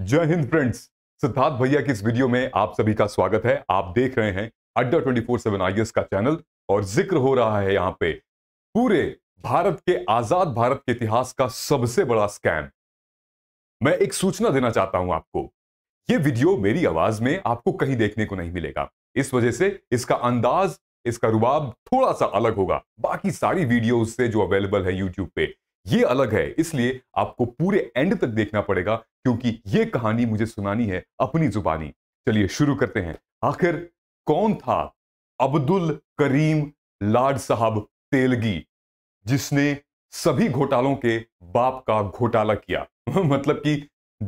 जय हिंद फ्रेंड्स सिद्धार्थ भैया की इस वीडियो में आप सभी का स्वागत है आप देख रहे हैं अड्डा ट्वेंटी फोर सेवन आई का चैनल और जिक्र हो रहा है यहाँ पे पूरे भारत के आजाद भारत के इतिहास का सबसे बड़ा स्कैम मैं एक सूचना देना चाहता हूं आपको ये वीडियो मेरी आवाज में आपको कहीं देखने को नहीं मिलेगा इस वजह से इसका अंदाज इसका रुबाब थोड़ा सा अलग होगा बाकी सारी वीडियो से जो अवेलेबल है यूट्यूब पे ये अलग है इसलिए आपको पूरे एंड तक देखना पड़ेगा क्योंकि ये कहानी मुझे सुनानी है अपनी जुबानी चलिए शुरू करते हैं आखिर कौन था अब्दुल करीम लाड साहब तेलगी जिसने सभी घोटालों के बाप का घोटाला किया मतलब कि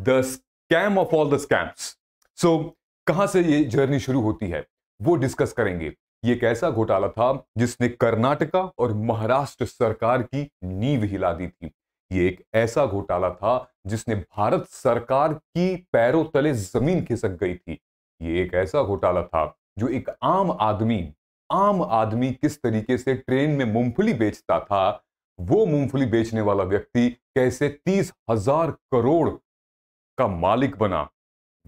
the scam of all the scams so कहां से ये जर्नी शुरू होती है वो डिस्कस करेंगे ये एक ऐसा घोटाला था जिसने कर्नाटका और महाराष्ट्र सरकार की नींव हिला दी थी ये एक ऐसा घोटाला था जिसने भारत सरकार की पैरों तले जमीन खिसक गई थी ये एक ऐसा घोटाला था जो एक आम आदमी आम आदमी किस तरीके से ट्रेन में मूंगफली बेचता था वो मूंगफली बेचने वाला व्यक्ति कैसे तीस हजार करोड़ का मालिक बना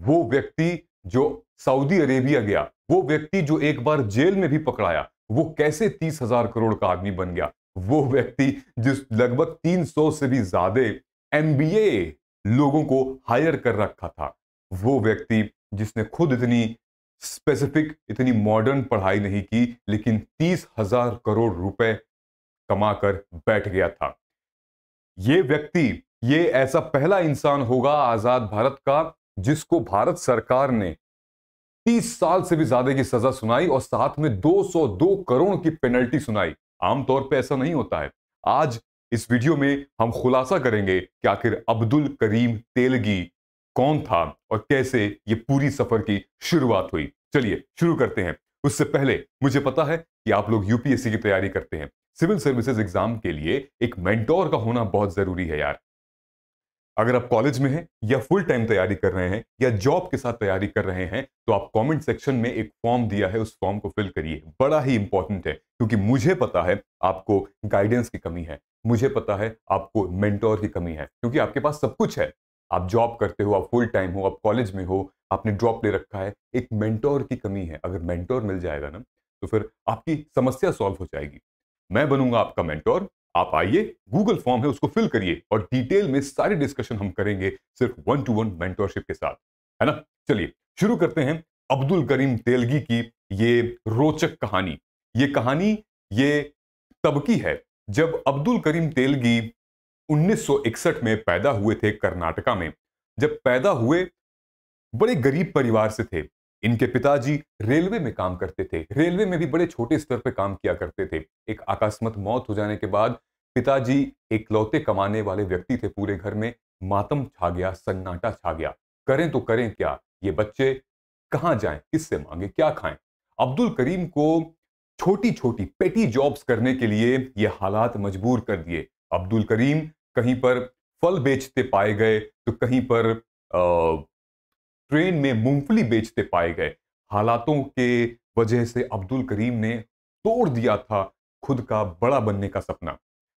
वो व्यक्ति जो सऊदी अरेबिया गया वो व्यक्ति जो एक बार जेल में भी पकड़ाया वो कैसे तीस हजार करोड़ का आदमी बन गया वो व्यक्ति जिस लगभग 300 से भी ज्यादा एमबीए लोगों को हायर कर रखा था वो व्यक्ति जिसने खुद इतनी स्पेसिफिक इतनी मॉडर्न पढ़ाई नहीं की लेकिन तीस हजार करोड़ रुपए कमाकर बैठ गया था ये व्यक्ति ये ऐसा पहला इंसान होगा आजाद भारत का जिसको भारत सरकार ने तीस साल से भी ज्यादा की सजा सुनाई और साथ में 202 करोड़ की पेनल्टी सुनाई आमतौर पर ऐसा नहीं होता है आज इस वीडियो में हम खुलासा करेंगे कि आखिर अब्दुल करीम तेलगी कौन था और कैसे ये पूरी सफर की शुरुआत हुई चलिए शुरू करते हैं उससे पहले मुझे पता है कि आप लोग यूपीएससी की तैयारी करते हैं सिविल सर्विसेज एग्जाम के लिए एक मेंटोर का होना बहुत जरूरी है यार अगर आप कॉलेज में हैं या फुल टाइम तैयारी कर रहे हैं या जॉब के साथ तैयारी कर रहे हैं तो आप कमेंट सेक्शन में एक फॉर्म दिया है उस फॉर्म को फिल करिए बड़ा ही इंपॉर्टेंट है क्योंकि मुझे पता है आपको गाइडेंस की कमी है मुझे पता है आपको मेंटोर की कमी है क्योंकि आपके पास सब कुछ है आप जॉब करते हो आप फुल टाइम हो आप कॉलेज में हो आपने ड्रॉप ले रखा है एक मेंटोर की कमी है अगर मेंटोर मिल जाएगा ना तो फिर आपकी समस्या सॉल्व हो जाएगी मैं बनूंगा आपका मेंटोर आप आइए गूगल फॉर्म है उसको फिल करिए और डिटेल में सारी डिस्कशन हम करेंगे सिर्फ वन टू वन मेंटोरशिप के साथ है ना चलिए शुरू करते हैं अब्दुल करीम तेलगी की ये रोचक कहानी ये कहानी ये तब की है जब अब्दुल करीम तेलगी 1961 में पैदा हुए थे कर्नाटका में जब पैदा हुए बड़े गरीब परिवार से थे इनके पिताजी रेलवे में काम करते थे रेलवे में भी बड़े छोटे स्तर पर काम किया करते थे एक आकस्मत मौत हो जाने के बाद पिताजी एक लौते कमाने वाले व्यक्ति थे पूरे घर में मातम छा गया सन्नाटा छा गया करें तो करें क्या ये बच्चे कहाँ जाएं किससे मांगे क्या खाएं अब्दुल करीम को छोटी छोटी पेटी जॉब्स करने के लिए ये हालात मजबूर कर दिए अब्दुल करीम कहीं पर फल बेचते पाए गए तो कहीं पर आ, ट्रेन में मूंगफली बेचते पाए गए हालातों के वजह से अब्दुल करीम ने तोड़ दिया था खुद का बड़ा बनने का सपना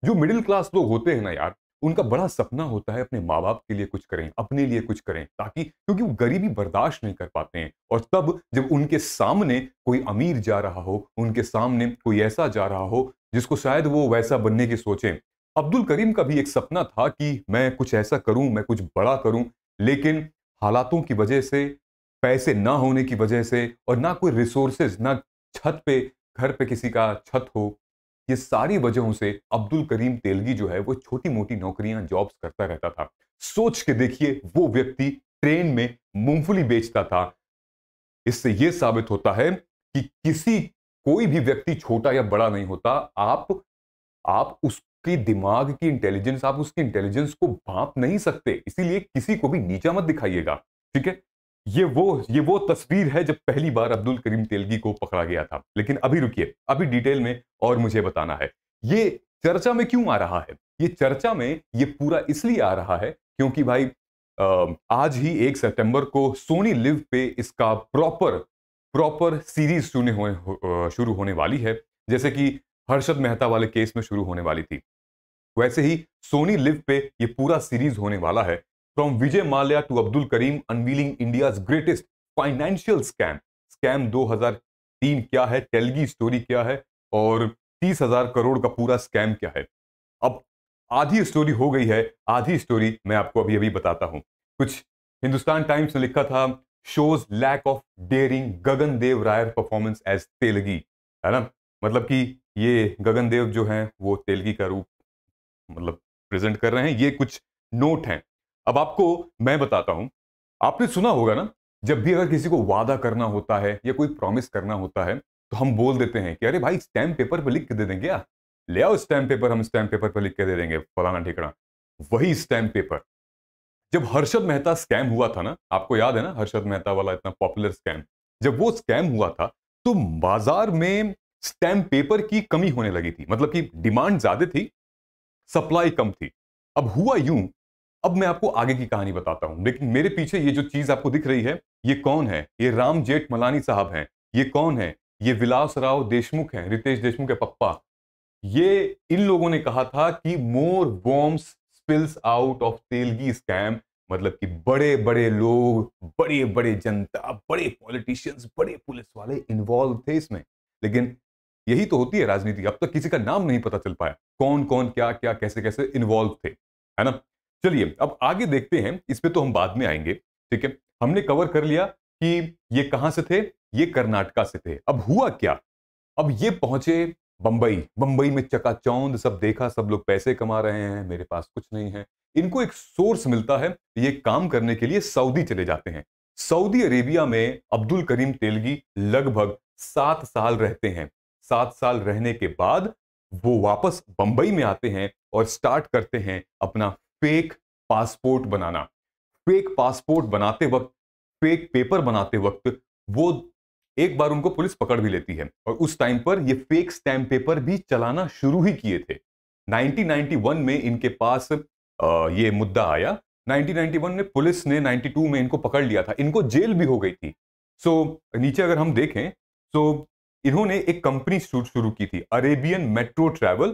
जो मिडिल क्लास लोग होते हैं ना यार उनका बड़ा सपना होता है अपने माँ बाप के लिए कुछ करें अपने लिए कुछ करें ताकि क्योंकि वो गरीबी बर्दाश्त नहीं कर पाते हैं और तब जब उनके सामने कोई अमीर जा रहा हो उनके सामने कोई ऐसा जा रहा हो जिसको शायद वो वैसा बनने की सोचें अब्दुल करीम का भी एक सपना था कि मैं कुछ ऐसा करूं मैं कुछ बड़ा करूं लेकिन हालातों की वजह से पैसे ना होने की वजह से और ना कोई रिसोर्सेज ना छत पे घर पे किसी का छत हो ये सारी वजहों से अब्दुल करीम तेलगी जो है वो छोटी मोटी नौकरियां जॉब्स करता रहता था सोच के देखिए वो व्यक्ति ट्रेन में मूंगफली बेचता था इससे यह साबित होता है कि किसी कोई भी व्यक्ति छोटा या बड़ा नहीं होता आप आप उस कि दिमाग की इंटेलिजेंस आप उसकी इंटेलिजेंस को भाप नहीं सकते इसीलिए किसी को भी नीचा मत दिखाइएगा ठीक है ये वो ये वो तस्वीर है जब पहली बार अब्दुल करीम तेलगी को पकड़ा गया था लेकिन अभी रुकिए अभी डिटेल में और मुझे बताना है ये चर्चा में क्यों आ रहा है ये चर्चा में ये पूरा इसलिए आ रहा है क्योंकि भाई आज ही एक सितंबर को सोनी लिव पे इसका प्रॉपर प्रॉपर सीरीज शुरू होने वाली है जैसे कि हर्षद मेहता वाले केस में शुरू होने वाली थी वैसे ही सोनी लिव पे ये पूरा सीरीज होने वाला है from Vijay Mallya to Abdul Karim unveiling India greatest financial scam scam 2003 क्या है टेलगी स्टोरी क्या है और तीस हजार करोड़ का पूरा स्कैम क्या है अब आधी स्टोरी हो गई है आधी स्टोरी मैं आपको अभी अभी बताता हूं कुछ हिंदुस्तान टाइम्स ने लिखा था shows lack of daring Gagan Dev rare performance as Telgi है ना मतलब कि ये गगन देव जो हैं वो तेलगी का रूप मतलब प्रेजेंट कर रहे हैं ये कुछ नोट हैं अब आपको मैं बताता हूं आपने सुना होगा ना जब भी अगर किसी को वादा करना होता है या कोई प्रॉमिस करना होता है तो हम बोल देते हैं कि अरे भाई स्टैम्प पेपर पर लिख के दे देंगे क्या ले आओ स्टैम्प पेपर हम स्टैम्प पेपर पर लिख के दे देंगे फलाना ठिकाना वही स्टैम्प पेपर जब हर्षद मेहता स्कैम हुआ था ना आपको याद है ना हर्षद मेहता वाला इतना पॉपुलर स्कैम जब वो स्कैम हुआ था तो बाजार में स्टैम्प पेपर की कमी होने लगी थी मतलब कि डिमांड ज्यादा थी सप्लाई कम थी अब हुआ यूं अब मैं आपको आगे की कहानी बताता हूं लेकिन मेरे पीछे ये जो चीज आपको दिख रही है ये कौन है ये राम जेठ मलानी साहब हैं ये कौन है ये विलास राव देशमुख हैं रितेश देशमुख के पप्पा ये इन लोगों ने कहा था कि more bombs spills out of Telgi scam मतलब कि बड़े बड़े लोग बड़े बड़े जनता बड़े पॉलिटिशियंस बड़े पुलिस वाले इन्वॉल्व थे इसमें लेकिन यही तो होती है राजनीति अब तक किसी का नाम नहीं पता चल पाया कौन कौन क्या क्या कैसे कैसे इन्वॉल्व थे है ना चलिए अब आगे देखते हैं इस पर तो हम बाद में आएंगे ठीक है हमने कवर कर लिया कि ये कहां से थे ये कर्नाटका से थे अब हुआ क्या अब ये पहुंचे बंबई बंबई में चकाचौंध सब देखा सब लोग पैसे कमा रहे हैं मेरे पास कुछ नहीं है इनको एक सोर्स मिलता है ये काम करने के लिए सऊदी चले जाते हैं सऊदी अरेबिया में अब्दुल करीम तेलगी लगभग सात साल रहते हैं सात साल रहने के बाद वो वापस बंबई में आते हैं और स्टार्ट करते हैं अपना फेक पासपोर्ट बनाना फेक पासपोर्ट बनाते वक्त फेक पेपर बनाते वक्त वो एक बार उनको पुलिस पकड़ भी लेती है और उस टाइम पर ये फेक स्टैम्प पेपर भी चलाना शुरू ही किए थे 1991 में इनके पास ये मुद्दा आया 1991 में पुलिस ने 92 में इनको पकड़ लिया था इनको जेल भी हो गई थी सो so, नीचे अगर हम देखें तो इन्होंने एक कंपनी शुरू की थी Arabian Metro Travel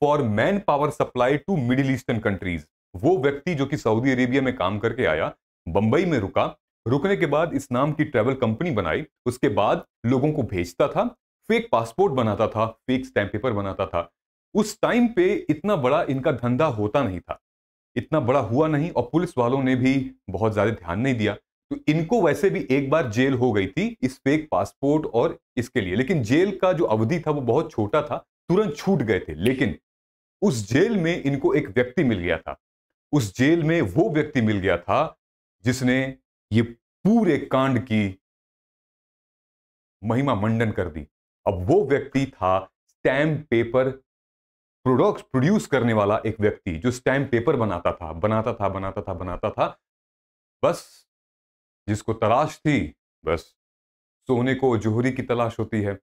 for manpower supply to Middle Eastern countries वो व्यक्ति जो कि सऊदी अरेबिया में काम करके आया बंबई में रुका रुकने के बाद इस नाम की ट्रैवल कंपनी बनाई उसके बाद लोगों को भेजता था फेक पासपोर्ट बनाता था फेक स्टैंप पेपर बनाता था उस टाइम पे इतना बड़ा इनका धंधा होता नहीं था इतना बड़ा हुआ नहीं और पुलिस वालों ने भी बहुत ज़्यादा ध्यान नहीं दिया तो इनको वैसे भी एक बार जेल हो गई थी इस फेक पासपोर्ट और इसके लिए लेकिन जेल का जो अवधि था वो बहुत छोटा था तुरंत छूट गए थे लेकिन उस जेल में इनको एक व्यक्ति मिल गया था उस जेल में वो व्यक्ति मिल गया था जिसने ये पूरे कांड की महिमा मंडन कर दी अब वो व्यक्ति था स्टैम्प पेपर प्रोडक्ट प्रोड्यूस करने वाला एक व्यक्ति जो स्टैम्प पेपर बनाता था बनाता था बनाता था बनाता था बस जिसको तलाश थी बस सोने को जोहरी की तलाश होती है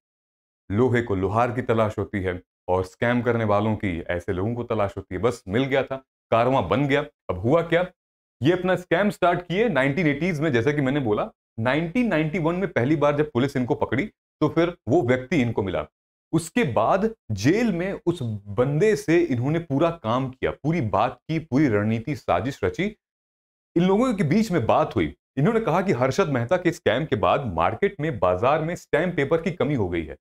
लोहे को लोहार की तलाश होती है और स्कैम करने वालों की ऐसे लोगों को तलाश होती है बस मिल गया था कारवां बन गया अब हुआ क्या ये अपना स्कैम स्टार्ट किए नाइनटीन में जैसा कि मैंने बोला 1991 में पहली बार जब पुलिस इनको पकड़ी तो फिर वो व्यक्ति इनको मिला उसके बाद जेल में उस बंदे से इन्होंने पूरा काम किया पूरी बात की पूरी रणनीति साजिश रची इन लोगों के बीच में बात हुई इन्होंने कहा कि हर्षद मेहता के स्कैम के बाद मार्केट में बाजार में स्टैम्प पेपर की कमी हो गई है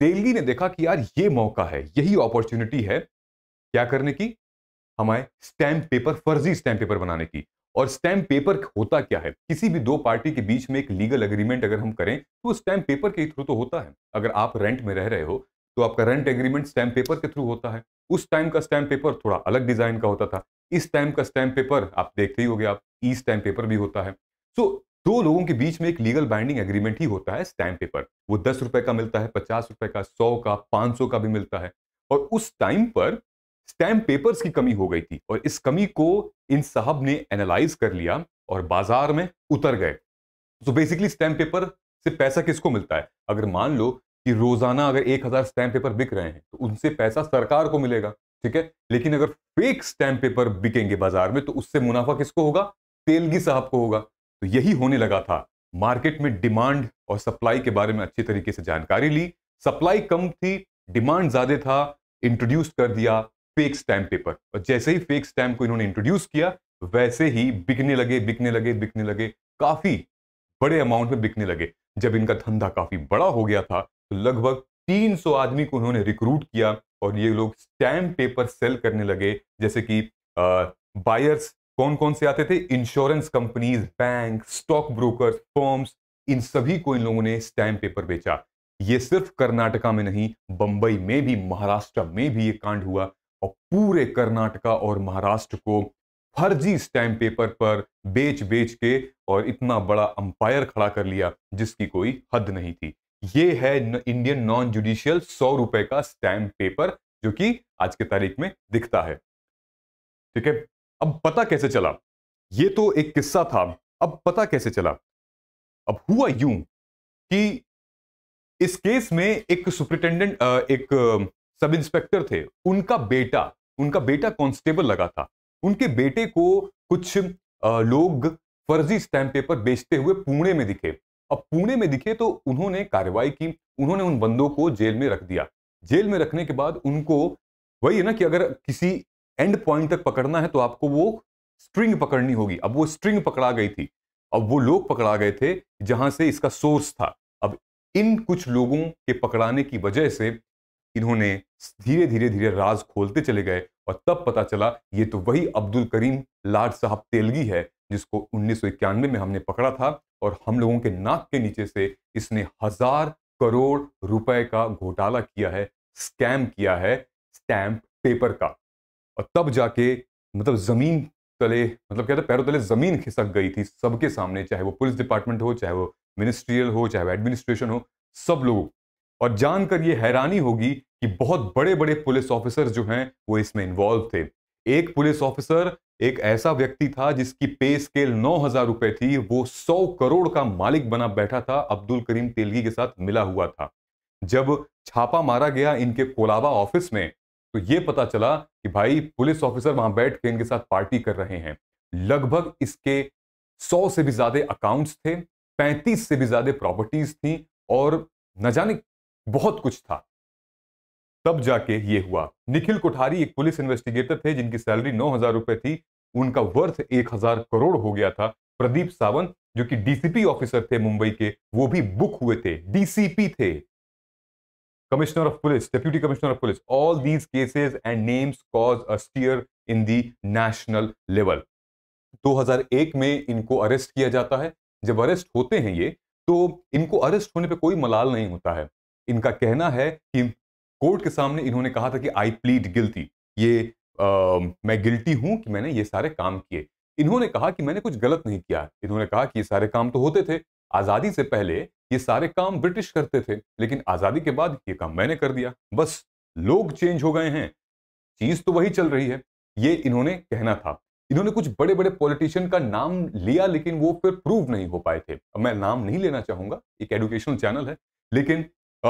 तेलगी ने देखा कि यार ये मौका है यही अपॉर्चुनिटी है क्या करने की हमारे स्टैम्प पेपर फर्जी स्टैम्प पेपर बनाने की और स्टैम्प पेपर होता क्या है किसी भी दो पार्टी के बीच में एक लीगल एग्रीमेंट अगर हम करें तो स्टैम्प पेपर के थ्रू तो होता है अगर आप रेंट में रह रहे हो तो आपका रेंट एग्रीमेंट स्टैम्प पेपर के थ्रू होता है उस टाइम का स्टैम्प पेपर थोड़ा अलग डिजाइन का होता था इस टाइम का स्टैम्प पेपर आप देखते ही हो गए आप ई स्टैम्प पेपर भी होता है सो so, दो लोगों के बीच में एक लीगल बाइंडिंग एग्रीमेंट ही होता है स्टैम्प पेपर वो दस रुपए का मिलता है पचास रुपए का सौ का पांच सौ का भी मिलता है और उस टाइम पर स्टैम्प पेपर्स की कमी हो गई थी और इस कमी को इन साहब ने एनालाइज कर लिया और बाजार में उतर गए सो बेसिकली स्टैम्प पेपर से पैसा किसको मिलता है अगर मान लो कि रोजाना अगर एक हजार स्टैम्प पेपर बिक रहे हैं तो उनसे पैसा सरकार को मिलेगा ठीक है लेकिन अगर फेक स्टैम्प पेपर बिकेंगे बाजार में तो उससे मुनाफा किसको होगा तेलगी साहब को होगा तो यही होने लगा था मार्केट में डिमांड और सप्लाई के बारे में अच्छी तरीके से जानकारी ली सप्लाई कम थी डिमांड ज्यादा था इंट्रोड्यूस कर दिया फेक स्टैम्प पेपर और जैसे ही फेक स्टैम्प को इन्होंने इंट्रोड्यूस किया वैसे ही बिकने लगे बिकने लगे बिकने लगे काफी बड़े अमाउंट में बिकने लगे जब इनका धंधा काफी बड़ा हो गया था तो लगभग 300 आदमी को उन्होंने रिक्रूट किया और ये लोग स्टैम्प पेपर सेल करने लगे जैसे कि बायर्स कौन कौन से आते थे insurance companies bank stock broker firms इन सभी को इन लोगों ने स्टैम्प पेपर बेचा ये सिर्फ कर्नाटका में नहीं बंबई में भी महाराष्ट्र में भी ये कांड हुआ और पूरे कर्नाटका और महाराष्ट्र को फर्जी स्टैम्प पेपर पर बेच बेच के और इतना बड़ा अंपायर खड़ा कर लिया जिसकी कोई हद नहीं थी ये है इंडियन नॉन जुडिशियल सौ रुपए का स्टैम्प पेपर जो कि आज के तारीख में दिखता है ठीक है अब पता कैसे चला ये तो एक किस्सा था अब पता कैसे चला अब हुआ यू कि इस केस में एक सुप्रिंटेंडेंट एक सब इंस्पेक्टर थे उनका बेटा उनका बेटा कांस्टेबल लगा था उनके बेटे को कुछ लोग फर्जी स्टैम्प पेपर बेचते हुए पुणे में दिखे अब पुणे में दिखे तो उन्होंने कार्रवाई की उन्होंने उन बंदों को जेल में रख दिया जेल में रखने के बाद उनको वही है ना कि अगर किसी एंड पॉइंट तक पकड़ना है तो आपको वो स्ट्रिंग पकड़नी होगी अब वो स्ट्रिंग पकड़ा गई थी अब वो लोग पकड़ा गए थे जहां से इसका सोर्स था अब इन कुछ लोगों के पकड़ाने की वजह से इन्होंने धीरे धीरे धीरे राज खोलते चले गए और तब पता चला ये तो वही अब्दुल करीम लाड साहब तेलगी है जिसको उन्नीस में हमने पकड़ा था और हम लोगों के नाक के नीचे से इसने हजार करोड़ रुपए का घोटाला किया है स्कैम किया है स्टैम्प पेपर का और तब जाके मतलब ज़मीन तले मतलब कहते पैरों तले ज़मीन खिसक गई थी सबके सामने चाहे वो पुलिस डिपार्टमेंट हो चाहे वो मिनिस्ट्रियल हो चाहे वो एडमिनिस्ट्रेशन हो सब लोगों और जानकर ये हैरानी होगी कि बहुत बड़े बड़े पुलिस ऑफिसर जो हैं वो इसमें इन्वॉल्व थे एक पुलिस ऑफिसर एक ऐसा व्यक्ति था जिसकी पे स्केल नौ हजार रुपए थी वो सौ करोड़ का मालिक बना बैठा था अब्दुल करीम तेलगी के साथ मिला हुआ था जब छापा मारा गया इनके कोलाबा ऑफिस में तो ये पता चला कि भाई पुलिस ऑफिसर वहां बैठ के इनके साथ पार्टी कर रहे हैं लगभग इसके सौ से भी ज्यादा अकाउंट्स थे पैंतीस से भी ज्यादा प्रॉपर्टीज थी और न जाने बहुत कुछ था तब जाके ये हुआ निखिल कोठारी एक पुलिस इन्वेस्टिगेटर थे जिनकी सैलरी नौ हजार रुपए थी उनका वर्थ एक हजार करोड़ हो गया था प्रदीप सावंत जो कि डीसीपी ऑफिसर थे मुंबई के वो भी बुक हुए थे डीसीपी थे commissioner of police, deputy commissioner of police, all these cases and names cause a stir in the national level. 2001 में इनको अरेस्ट किया जाता है जब अरेस्ट होते हैं ये तो इनको अरेस्ट होने पे कोई मलाल नहीं होता है इनका कहना है कि कोर्ट के सामने इन्होंने कहा था कि आई प्लीड गिल्टी ये आ, मैं गिल्टी हूं कि मैंने ये सारे काम किए इन्होंने कहा कि मैंने कुछ गलत नहीं किया इन्होंने कहा कि ये सारे काम तो होते थे आज़ादी से पहले ये सारे काम ब्रिटिश करते थे लेकिन आजादी के बाद ये काम मैंने कर दिया बस लोग चेंज हो गए हैं चीज तो वही चल रही है ये इन्होंने कहना था इन्होंने कुछ बड़े बड़े पॉलिटिशियन का नाम लिया लेकिन वो फिर प्रूव नहीं हो पाए थे अब मैं नाम नहीं लेना चाहूंगा एक एडुकेशनल चैनल है लेकिन आ,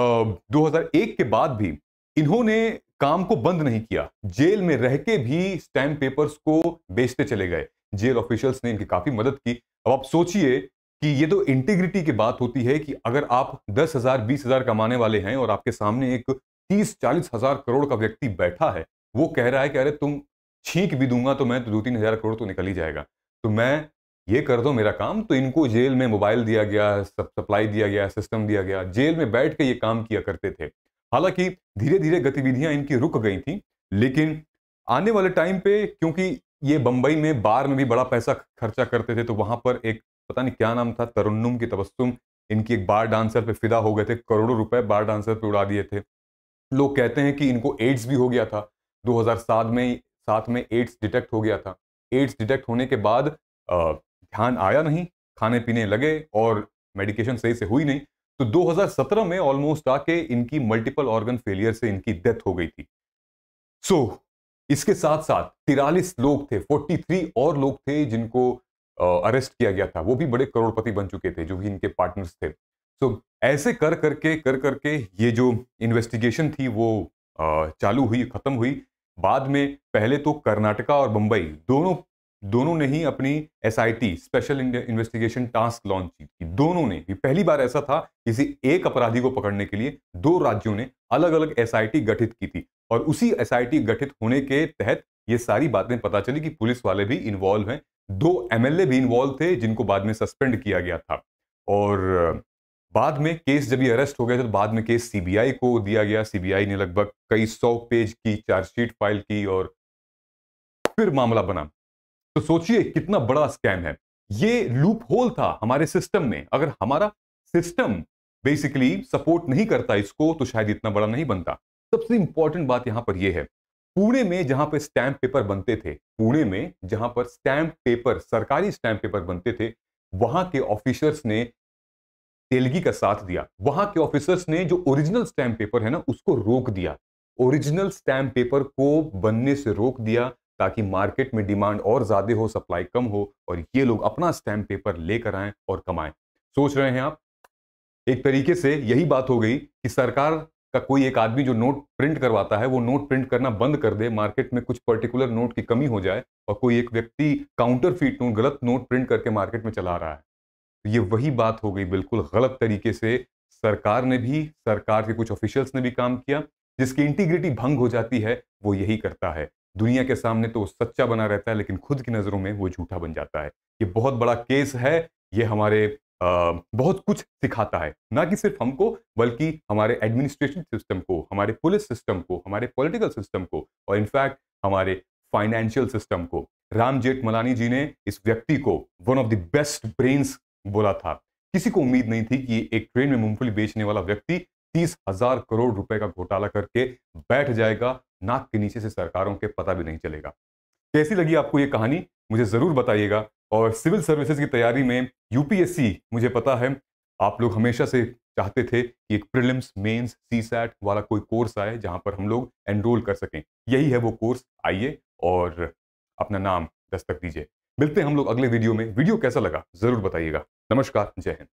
2001 के बाद भी इन्होंने काम को बंद नहीं किया जेल में रह के भी स्टैम्प पेपर्स को बेचते चले गए जेल ऑफिशियल्स ने इनकी काफी मदद की अब आप सोचिए कि ये तो इंटीग्रिटी की बात होती है कि अगर आप दस हजार बीस हजार कमाने वाले हैं और आपके सामने एक तीस चालीस हजार करोड़ का व्यक्ति बैठा है वो कह रहा है कि अरे तुम छींक भी दूंगा तो मैं तो दो तीन हजार करोड़ तो निकल ही जाएगा तो मैं ये कर दो मेरा काम तो इनको जेल में मोबाइल दिया गया सब सप्लाई दिया गया सिस्टम दिया गया जेल में बैठ के ये काम किया करते थे हालांकि धीरे धीरे गतिविधियां इनकी रुक गई थी लेकिन आने वाले टाइम पे क्योंकि ये बंबई में बार में भी बड़ा पैसा खर्चा करते थे तो वहां पर एक पता नहीं क्या नाम था तरुन्नुम की तबस्तुम इनकी एक बार डांसर पे फिदा हो गए थे करोड़ों रुपए बार डांसर पे उड़ा दिए थे लोग कहते हैं कि इनको एड्स भी हो गया था 2007 में साथ में एड्स डिटेक्ट हो गया था एड्स डिटेक्ट होने के बाद ध्यान आया नहीं खाने पीने लगे और मेडिकेशन सही से हुई नहीं तो 2017 में ऑलमोस्ट आके इनकी मल्टीपल ऑर्गन फेलियर से इनकी डेथ हो गई थी सो so, इसके साथ साथ तिरालीस लोग थे 43 और लोग थे जिनको अरेस्ट किया गया था वो भी बड़े करोड़पति बन चुके थे जो भी इनके पार्टनर्स थे सो ऐसे कर करके कर करके ये जो इन्वेस्टिगेशन थी वो चालू हुई खत्म हुई बाद में पहले तो कर्नाटका और बंबई दोनों दोनों ने ही अपनी S special investigation task launch की दोनों ने पहली बार ऐसा था किसी एक अपराधी को पकड़ने के लिए दो राज्यों ने अलग अलग एस गठित की थी और उसी एस गठित होने के तहत ये सारी बातें पता चली कि पुलिस वाले भी इन्वॉल्व हैं दो एमएलए भी इन्वॉल्व थे जिनको बाद में सस्पेंड किया गया था और बाद में केस जब ये अरेस्ट हो गया था तो बाद में केस सीबीआई को दिया गया सीबीआई ने लगभग कई सौ पेज की चार्जशीट फाइल की और फिर मामला बना तो सोचिए कितना बड़ा स्कैम है ये लूप होल था हमारे सिस्टम में अगर हमारा सिस्टम बेसिकली सपोर्ट नहीं करता इसको तो शायद इतना बड़ा नहीं बनता सबसे इंपॉर्टेंट बात यहां पर यह है पुणे में जहां पर स्टैंप पेपर बनते थे पुणे में जहां पर स्टैंप पेपर सरकारी स्टैंप पेपर बनते थे वहां के ऑफिसर्स ने तेलगी का साथ दिया वहां के ऑफिसर्स ने जो ओरिजिनल स्टैम्प पेपर है ना उसको रोक दिया ओरिजिनल स्टैम्प पेपर को बनने से रोक दिया ताकि मार्केट में डिमांड और ज्यादा हो सप्लाई कम हो और ये लोग अपना स्टैंप पेपर लेकर आए और कमाएं सोच रहे हैं आप एक तरीके से यही बात हो गई कि सरकार का कोई एक आदमी जो नोट प्रिंट करवाता है वो नोट प्रिंट करना बंद कर दे मार्केट में कुछ पर्टिकुलर नोट की कमी हो जाए और कोई एक व्यक्ति काउंटर फीट नोट गलत नोट प्रिंट करके मार्केट में चला रहा है तो ये वही बात हो गई बिल्कुल गलत तरीके से सरकार ने भी सरकार के कुछ ऑफिशियल्स ने भी काम किया जिसकी इंटीग्रिटी भंग हो जाती है वो यही करता है दुनिया के सामने तो सच्चा बना रहता है लेकिन खुद की नज़रों में वो झूठा बन जाता है ये बहुत बड़ा केस है ये हमारे बहुत कुछ सिखाता है ना कि सिर्फ हमको बल्कि हमारे एडमिनिस्ट्रेशन सिस्टम को हमारे पुलिस सिस्टम को हमारे पॉलिटिकल सिस्टम को और इनफैक्ट हमारे फाइनेंशियल सिस्टम को राम जेठमलानी जी ने इस व्यक्ति को one of the best brains बोला था किसी को उम्मीद नहीं थी कि एक ट्रेन में मूंगफली बेचने वाला व्यक्ति तीस हजार करोड़ रुपए का घोटाला करके बैठ जाएगा नाक के नीचे से सरकारों के पता भी नहीं चलेगा कैसी लगी आपको ये कहानी मुझे जरूर बताइएगा और सिविल सर्विसेज की तैयारी में यूपीएससी मुझे पता है आप लोग हमेशा से चाहते थे कि एक प्रिलिम्स मेंस सीसैट वाला कोई कोर्स आए जहां पर हम लोग एनरोल कर सकें यही है वो कोर्स आइए और अपना नाम दस्तक दीजिए मिलते हैं हम लोग अगले वीडियो में वीडियो कैसा लगा जरूर बताइएगा नमस्कार जय हिंद